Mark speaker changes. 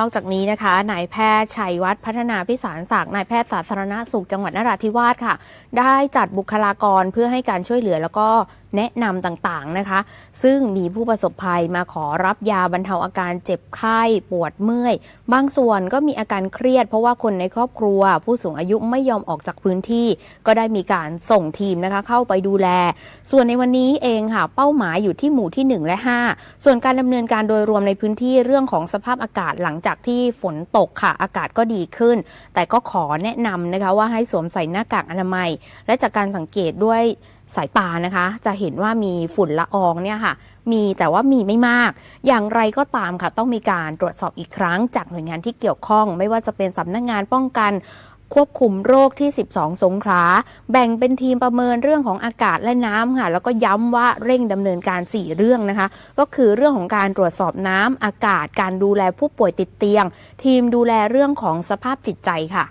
Speaker 1: นอกจากนี้นะคะ นายแพทย์ชัยวัฒน์พัฒนาพิสารศักดิ์นายแพทย์สาธารณสุข จังหวัดนราธิวาสค่ะ ได้จัดบุคลากรเพื่อให้การช่วยเหลือแล้วก็แนะนำต่างๆนะคะ ซึ่งมีผู้ประสบภัยมาขอรับยาบรรเทาอาการเจ็บไข้ปวดเมื่อย บางส่วนก็มีอาการเครียดเพราะว่าคนในครอบครัว ผู้สูงอายุไม่ยอมออกจากพื้นที่ ก็ได้มีการส่งทีมนะคะเข้าไปดูแล ส่วนในวันนี้เองค่ะเป้าหมายอยู่ที่หมู่ที่ 1 และ 5 ส่วนการดำเนินการโดยรวมในพื้นที่เรื่องของสภาพอากาศหลังจากที่ฝนตกค่ะอากาศก็ดีขึ้น แต่ก็ขอแนะนำนะคะว่าให้สวมใส่หน้ากากอนามัย และจากการสังเกตด้วยสายตานะคะจะเห็นว่ามีฝุ่นละอองเนี่ยค่ะมีแต่ว่ามีไม่มาก อย่างไรก็ตามค่ะ ต้องมีการตรวจสอบอีกครั้ง จากหน่วยงานที่เกี่ยวข้อง ไม่ว่าจะเป็นสำนักงงานป้องกัน ควบคุมโรคที่ 12 สงขลาแบ่งเป็นทีมประเมินเรื่องของอากาศและน้ำค่ะ แล้วก็ย้ำว่าเร่งดำเนินการ 4 เรื่องนะคะ ก็คือเรื่องของการตรวจสอบน้ำอากาศการดูแลผู้ป่วยติดเตียง ทีมดูแลเรื่องของสภาพจิตใจค่ะ